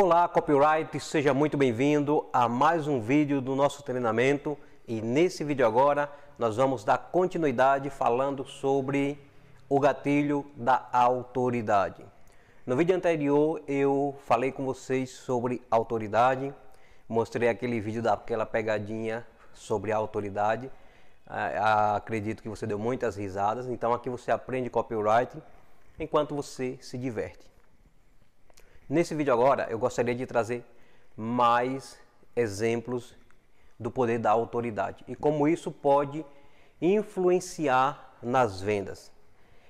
Olá, copyright, seja muito bem-vindo a mais um vídeo do nosso treinamento e nesse vídeo agora nós vamos dar continuidade falando sobre o gatilho da autoridade. No vídeo anterior eu falei com vocês sobre autoridade, mostrei aquele vídeo daquela pegadinha sobre a autoridade. Ah, acredito que você deu muitas risadas, então aqui você aprende copyright enquanto você se diverte. Nesse vídeo agora eu gostaria de trazer mais exemplos do poder da autoridade e como isso pode influenciar nas vendas.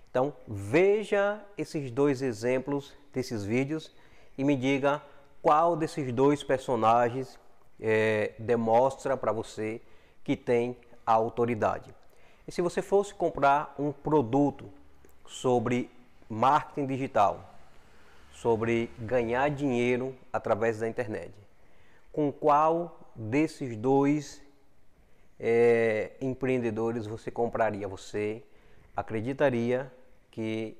Então veja esses dois exemplos desses vídeos e me diga qual desses dois personagens é, demonstra para você que tem a autoridade. E se você fosse comprar um produto sobre marketing digital, sobre ganhar dinheiro através da internet. Com qual desses dois é, empreendedores você compraria? Você acreditaria que,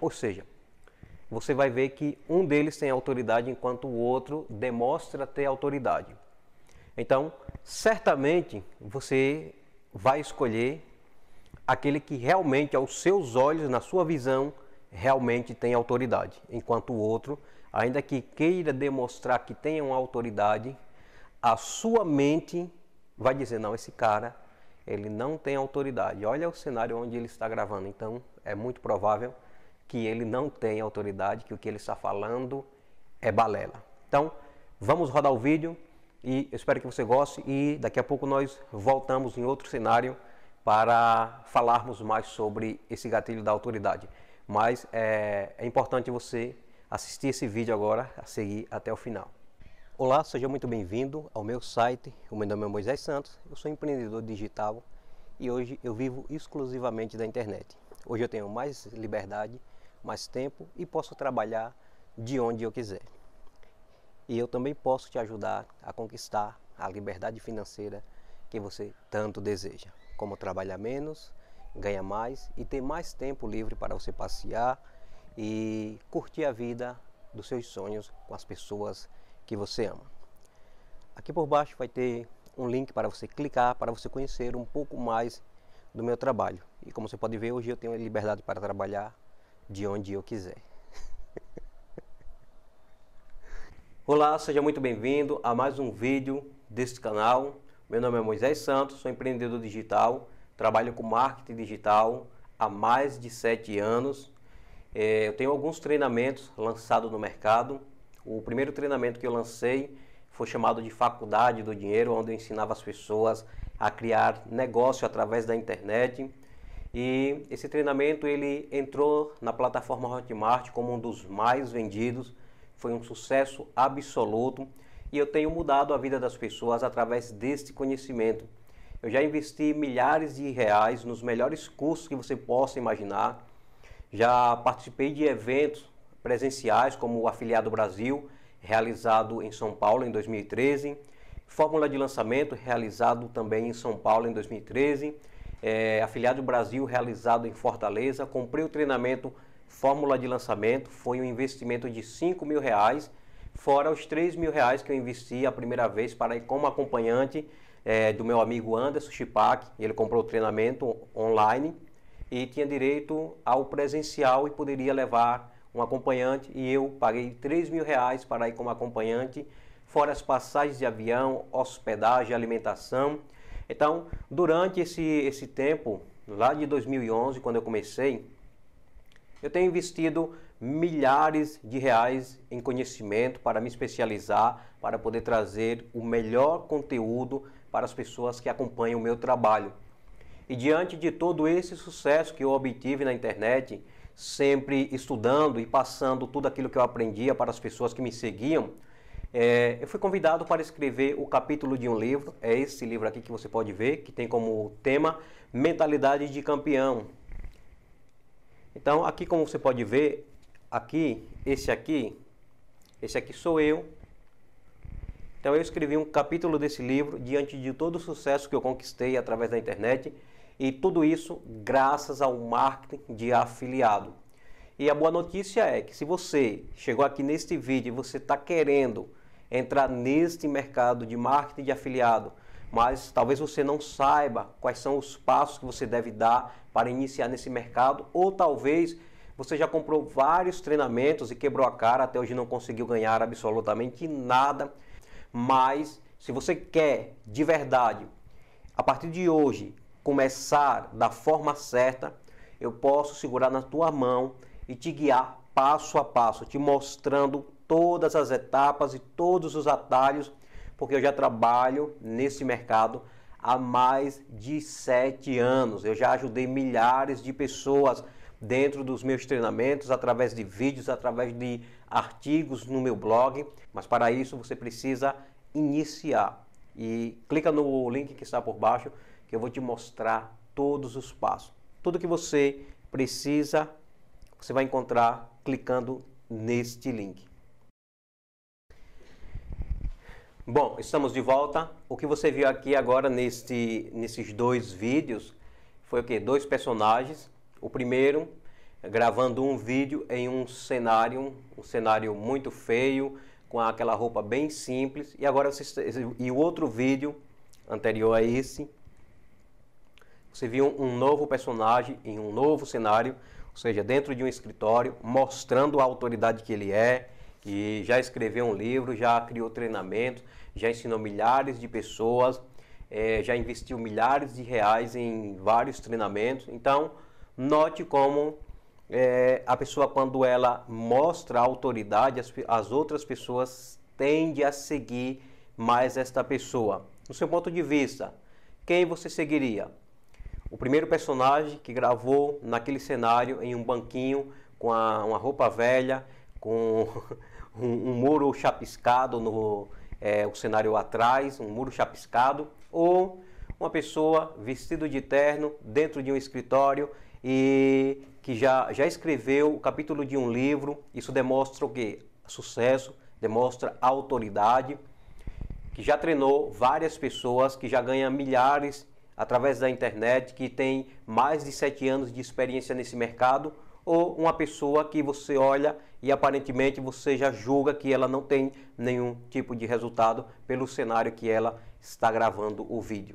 ou seja, você vai ver que um deles tem autoridade enquanto o outro demonstra ter autoridade. Então, certamente você vai escolher aquele que realmente, aos seus olhos, na sua visão, realmente tem autoridade, enquanto o outro, ainda que queira demonstrar que tem uma autoridade, a sua mente vai dizer: não, esse cara, ele não tem autoridade. Olha o cenário onde ele está gravando, então é muito provável que ele não tenha autoridade, que o que ele está falando é balela. Então, vamos rodar o vídeo e espero que você goste e daqui a pouco nós voltamos em outro cenário para falarmos mais sobre esse gatilho da autoridade. Mas é, é importante você assistir esse vídeo agora, a seguir até o final. Olá, seja muito bem-vindo ao meu site. O meu nome é Moisés Santos, eu sou empreendedor digital e hoje eu vivo exclusivamente da internet. Hoje eu tenho mais liberdade, mais tempo e posso trabalhar de onde eu quiser. E eu também posso te ajudar a conquistar a liberdade financeira que você tanto deseja, como trabalhar menos, ganha mais e tem mais tempo livre para você passear e curtir a vida dos seus sonhos com as pessoas que você ama. Aqui por baixo vai ter um link para você clicar para você conhecer um pouco mais do meu trabalho. E como você pode ver, hoje eu tenho liberdade para trabalhar de onde eu quiser. Olá, seja muito bem-vindo a mais um vídeo deste canal. Meu nome é Moisés Santos, sou empreendedor digital trabalho com marketing digital há mais de sete anos. É, eu tenho alguns treinamentos lançados no mercado. O primeiro treinamento que eu lancei foi chamado de Faculdade do Dinheiro, onde eu ensinava as pessoas a criar negócio através da internet. E esse treinamento ele entrou na plataforma Hotmart como um dos mais vendidos, foi um sucesso absoluto e eu tenho mudado a vida das pessoas através deste conhecimento. Eu já investi milhares de reais nos melhores cursos que você possa imaginar. Já participei de eventos presenciais, como o Afiliado Brasil, realizado em São Paulo em 2013, Fórmula de Lançamento, realizado também em São Paulo em 2013, é, Afiliado Brasil, realizado em Fortaleza. Comprei o treinamento Fórmula de Lançamento, foi um investimento de 5 mil reais, fora os 3 mil reais que eu investi a primeira vez para ir como acompanhante é, do meu amigo Anderson Chipac, ele comprou o treinamento online e tinha direito ao presencial e poderia levar um acompanhante e eu paguei 3 mil reais para ir como acompanhante, fora as passagens de avião, hospedagem, alimentação. Então, durante esse, esse tempo, lá de 2011, quando eu comecei, eu tenho investido milhares de reais em conhecimento para me especializar, para poder trazer o melhor conteúdo para as pessoas que acompanham o meu trabalho. E diante de todo esse sucesso que eu obtive na internet, sempre estudando e passando tudo aquilo que eu aprendia para as pessoas que me seguiam, é, eu fui convidado para escrever o capítulo de um livro, é esse livro aqui que você pode ver, que tem como tema Mentalidade de Campeão. Então, aqui como você pode ver, aqui, esse aqui, esse aqui sou eu, então eu escrevi um capítulo desse livro diante de todo o sucesso que eu conquistei através da internet e tudo isso graças ao marketing de afiliado. E a boa notícia é que se você chegou aqui neste vídeo e você está querendo entrar neste mercado de marketing de afiliado, mas talvez você não saiba quais são os passos que você deve dar para iniciar nesse mercado, ou talvez você já comprou vários treinamentos e quebrou a cara, até hoje não conseguiu ganhar absolutamente nada mas se você quer de verdade, a partir de hoje, começar da forma certa, eu posso segurar na tua mão e te guiar passo a passo, te mostrando todas as etapas e todos os atalhos, porque eu já trabalho nesse mercado há mais de sete anos. Eu já ajudei milhares de pessoas dentro dos meus treinamentos, através de vídeos, através de artigos no meu blog, mas para isso você precisa iniciar. E clica no link que está por baixo que eu vou te mostrar todos os passos. Tudo que você precisa, você vai encontrar clicando neste link. Bom, estamos de volta. O que você viu aqui agora neste, nesses dois vídeos foi o que? Dois personagens. O primeiro gravando um vídeo em um cenário, um cenário muito feio, com aquela roupa bem simples. E agora você, e o outro vídeo anterior a esse, você viu um novo personagem em um novo cenário, ou seja, dentro de um escritório, mostrando a autoridade que ele é, que já escreveu um livro, já criou treinamento, já ensinou milhares de pessoas, é, já investiu milhares de reais em vários treinamentos. Então, note como é, a pessoa quando ela mostra autoridade, as, as outras pessoas tendem a seguir mais esta pessoa. No seu ponto de vista, quem você seguiria? O primeiro personagem que gravou naquele cenário em um banquinho com a, uma roupa velha, com um, um muro chapiscado no é, o cenário atrás, um muro chapiscado, ou uma pessoa vestido de terno dentro de um escritório e que já, já escreveu o capítulo de um livro. Isso demonstra o que? Sucesso, demonstra autoridade, que já treinou várias pessoas, que já ganha milhares através da internet, que tem mais de sete anos de experiência nesse mercado, ou uma pessoa que você olha e aparentemente você já julga que ela não tem nenhum tipo de resultado pelo cenário que ela está gravando o vídeo.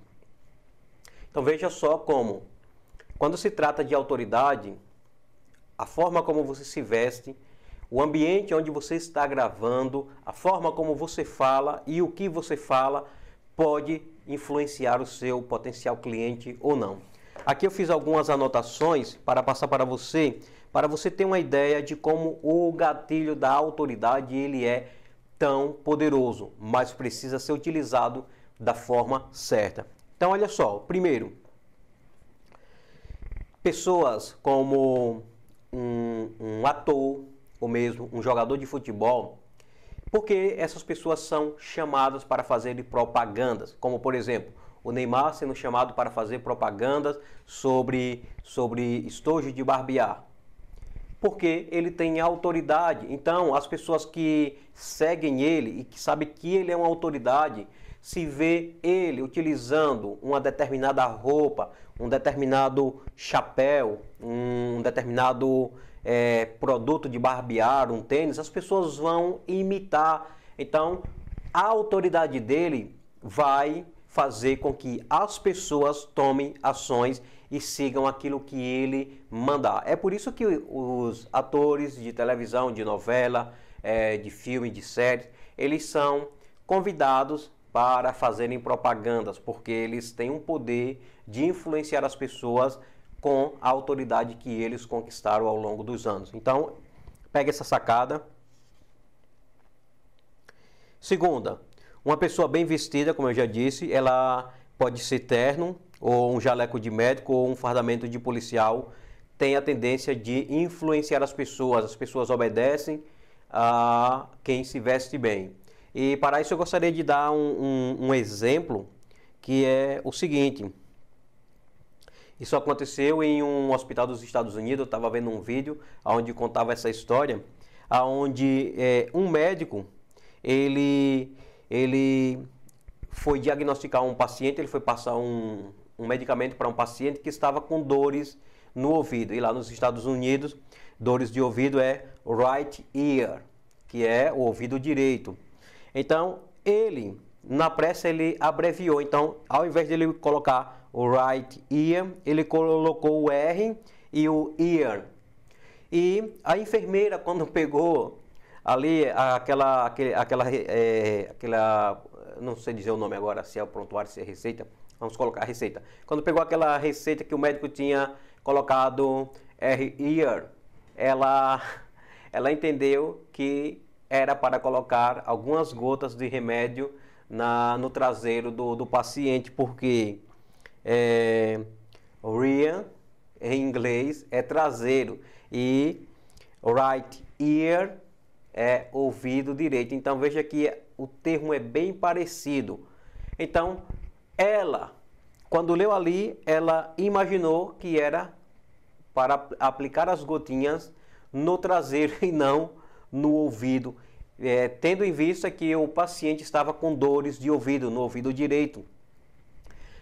Então veja só como quando se trata de autoridade, a forma como você se veste, o ambiente onde você está gravando, a forma como você fala e o que você fala pode influenciar o seu potencial cliente ou não. Aqui eu fiz algumas anotações para passar para você, para você ter uma ideia de como o gatilho da autoridade ele é tão poderoso, mas precisa ser utilizado da forma certa. Então olha só, primeiro, pessoas como um, um ator ou mesmo um jogador de futebol, porque essas pessoas são chamadas para fazerem propagandas, como por exemplo o Neymar sendo chamado para fazer propagandas sobre, sobre estojo de barbear. Porque ele tem autoridade. Então, as pessoas que seguem ele e que sabem que ele é uma autoridade se vê ele utilizando uma determinada roupa, um determinado chapéu, um determinado é, produto de barbear, um tênis, as pessoas vão imitar. Então, a autoridade dele vai fazer com que as pessoas tomem ações e sigam aquilo que ele mandar. É por isso que os atores de televisão, de novela, é, de filme, de série, eles são convidados para fazerem propagandas, porque eles têm um poder de influenciar as pessoas com a autoridade que eles conquistaram ao longo dos anos. Então, pega essa sacada. Segunda, uma pessoa bem vestida, como eu já disse, ela pode ser terno, ou um jaleco de médico, ou um fardamento de policial, tem a tendência de influenciar as pessoas. As pessoas obedecem a quem se veste bem. E para isso eu gostaria de dar um, um, um exemplo que é o seguinte. Isso aconteceu em um hospital dos Estados Unidos. Eu estava vendo um vídeo onde contava essa história, aonde é, um médico ele ele foi diagnosticar um paciente, ele foi passar um, um medicamento para um paciente que estava com dores no ouvido. E lá nos Estados Unidos, dores de ouvido é right ear, que é o ouvido direito. Então, ele, na pressa, ele abreviou. Então, ao invés de ele colocar o right ear, ele colocou o R e o ear. E a enfermeira, quando pegou ali aquela, aquele, aquela, é, aquela, não sei dizer o nome agora, se é o prontuário, se é receita, vamos colocar a receita. Quando pegou aquela receita que o médico tinha colocado R ear, ela, ela entendeu que era para colocar algumas gotas de remédio na, no traseiro do, do paciente, porque é, rear em inglês é traseiro e right ear é ouvido direito. Então veja que o termo é bem parecido. Então ela, quando leu ali, ela imaginou que era para aplicar as gotinhas no traseiro e não no ouvido, é, tendo em vista que o paciente estava com dores de ouvido, no ouvido direito.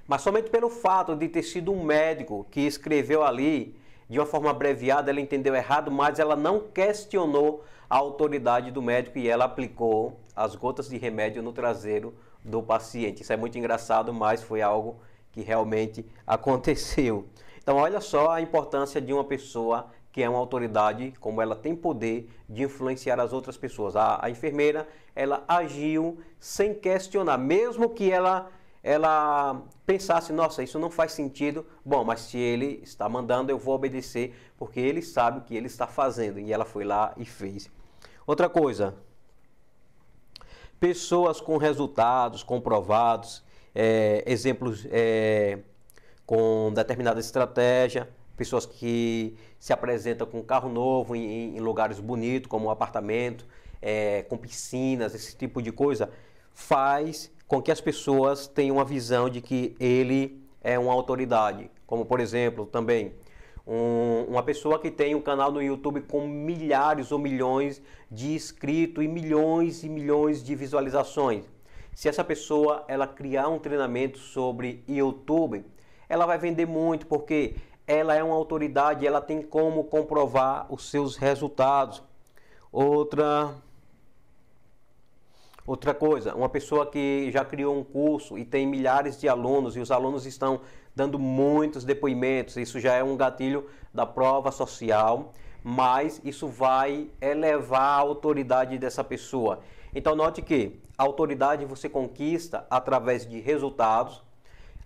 Mas somente pelo fato de ter sido um médico que escreveu ali de uma forma abreviada, ela entendeu errado, mas ela não questionou a autoridade do médico e ela aplicou as gotas de remédio no traseiro do paciente. Isso é muito engraçado, mas foi algo que realmente aconteceu. Então, olha só a importância de uma pessoa que é uma autoridade, como ela tem poder de influenciar as outras pessoas. A, a enfermeira, ela agiu sem questionar, mesmo que ela ela pensasse, nossa, isso não faz sentido. Bom, mas se ele está mandando, eu vou obedecer, porque ele sabe o que ele está fazendo. E ela foi lá e fez. Outra coisa, pessoas com resultados comprovados, é, exemplos é, com determinada estratégia, pessoas que se apresentam com carro novo em, em lugares bonitos, como um apartamento, é, com piscinas, esse tipo de coisa, faz com que as pessoas tenham uma visão de que ele é uma autoridade. Como, por exemplo, também um, uma pessoa que tem um canal no YouTube com milhares ou milhões de inscritos e milhões e milhões de visualizações. Se essa pessoa ela criar um treinamento sobre YouTube, ela vai vender muito porque ela é uma autoridade, ela tem como comprovar os seus resultados. Outra outra coisa, uma pessoa que já criou um curso e tem milhares de alunos e os alunos estão dando muitos depoimentos, isso já é um gatilho da prova social, mas isso vai elevar a autoridade dessa pessoa. Então note que a autoridade você conquista através de resultados,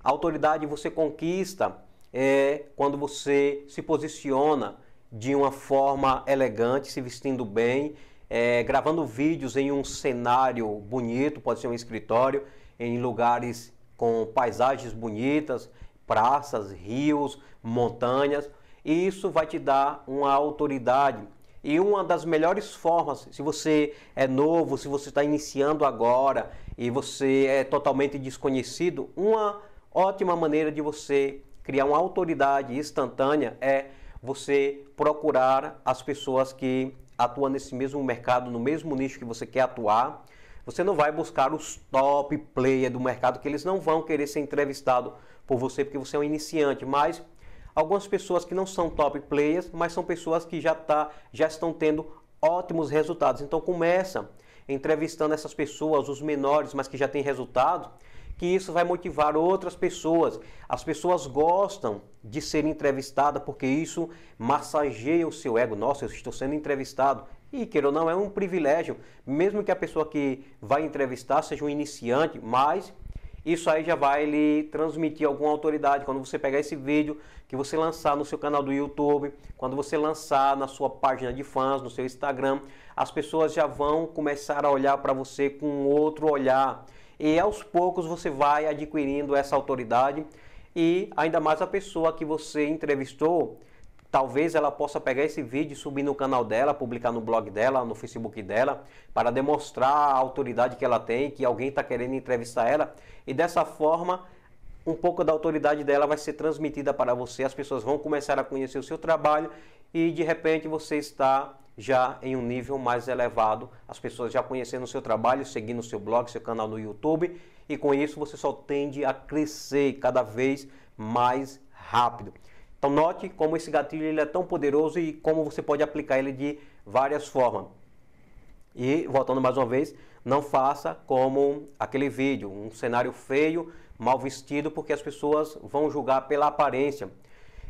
a autoridade você conquista é quando você se posiciona de uma forma elegante, se vestindo bem, é, gravando vídeos em um cenário bonito, pode ser um escritório, em lugares com paisagens bonitas, praças, rios, montanhas. E isso vai te dar uma autoridade. E uma das melhores formas, se você é novo, se você está iniciando agora e você é totalmente desconhecido, uma ótima maneira de você criar uma autoridade instantânea é você procurar as pessoas que atuam nesse mesmo mercado, no mesmo nicho que você quer atuar. Você não vai buscar os top player do mercado, que eles não vão querer ser entrevistado por você, porque você é um iniciante, mas algumas pessoas que não são top players, mas são pessoas que já, tá, já estão tendo ótimos resultados. Então começa entrevistando essas pessoas, os menores, mas que já têm resultado, que isso vai motivar outras pessoas. As pessoas gostam de ser entrevistada porque isso massageia o seu ego. Nossa, eu estou sendo entrevistado. E queira ou não, é um privilégio, mesmo que a pessoa que vai entrevistar seja um iniciante, mas isso aí já vai lhe transmitir alguma autoridade. Quando você pegar esse vídeo, que você lançar no seu canal do YouTube, quando você lançar na sua página de fãs, no seu Instagram, as pessoas já vão começar a olhar para você com outro olhar e aos poucos você vai adquirindo essa autoridade e ainda mais a pessoa que você entrevistou, talvez ela possa pegar esse vídeo e subir no canal dela, publicar no blog dela, no Facebook dela, para demonstrar a autoridade que ela tem, que alguém está querendo entrevistar ela e dessa forma um pouco da autoridade dela vai ser transmitida para você, as pessoas vão começar a conhecer o seu trabalho e de repente você está já em um nível mais elevado, as pessoas já conhecendo o seu trabalho, seguindo o seu blog, seu canal no YouTube, e com isso você só tende a crescer cada vez mais rápido. Então note como esse gatilho ele é tão poderoso e como você pode aplicar ele de várias formas. E voltando mais uma vez, não faça como aquele vídeo, um cenário feio, mal vestido, porque as pessoas vão julgar pela aparência.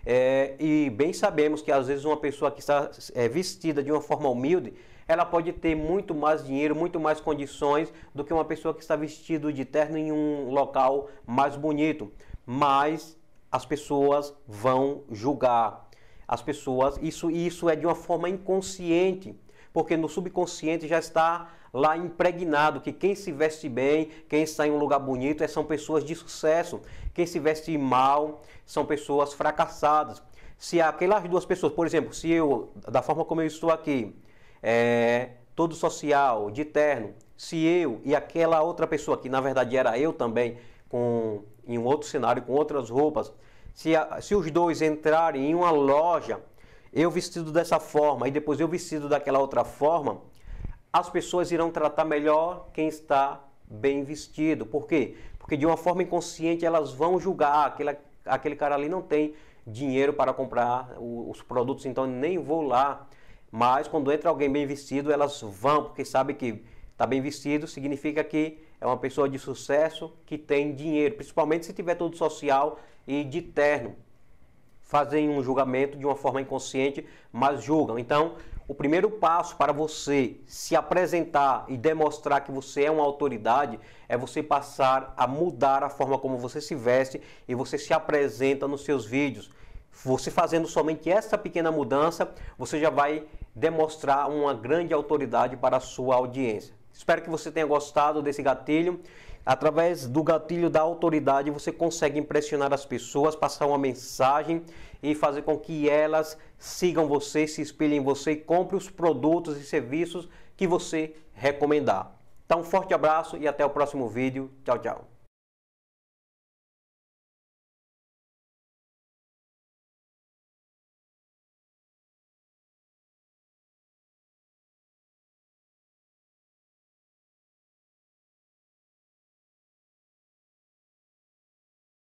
É, e bem sabemos que às vezes uma pessoa que está é, vestida de uma forma humilde, ela pode ter muito mais dinheiro, muito mais condições do que uma pessoa que está vestida de terno em um local mais bonito. Mas as pessoas vão julgar. As pessoas, isso, isso é de uma forma inconsciente porque no subconsciente já está lá impregnado que quem se veste bem, quem está em um lugar bonito, é, são pessoas de sucesso. Quem se veste mal são pessoas fracassadas. Se aquelas duas pessoas, por exemplo, se eu, da forma como eu estou aqui, é, todo social, de terno, se eu e aquela outra pessoa, que na verdade era eu também, com, em um outro cenário, com outras roupas, se, a, se os dois entrarem em uma loja eu vestido dessa forma e depois eu vestido daquela outra forma, as pessoas irão tratar melhor quem está bem vestido. Por quê? Porque de uma forma inconsciente elas vão julgar aquele, aquele cara ali não tem dinheiro para comprar os produtos, então nem vou lá. Mas quando entra alguém bem vestido, elas vão, porque sabe que está bem vestido significa que é uma pessoa de sucesso que tem dinheiro, principalmente se tiver tudo social e de terno fazem um julgamento de uma forma inconsciente, mas julgam. Então, o primeiro passo para você se apresentar e demonstrar que você é uma autoridade é você passar a mudar a forma como você se veste e você se apresenta nos seus vídeos. Você fazendo somente essa pequena mudança, você já vai demonstrar uma grande autoridade para a sua audiência. Espero que você tenha gostado desse gatilho Através do gatilho da autoridade, você consegue impressionar as pessoas, passar uma mensagem e fazer com que elas sigam você, se espelhem em você e compre os produtos e serviços que você recomendar. Então, um forte abraço e até o próximo vídeo. Tchau, tchau.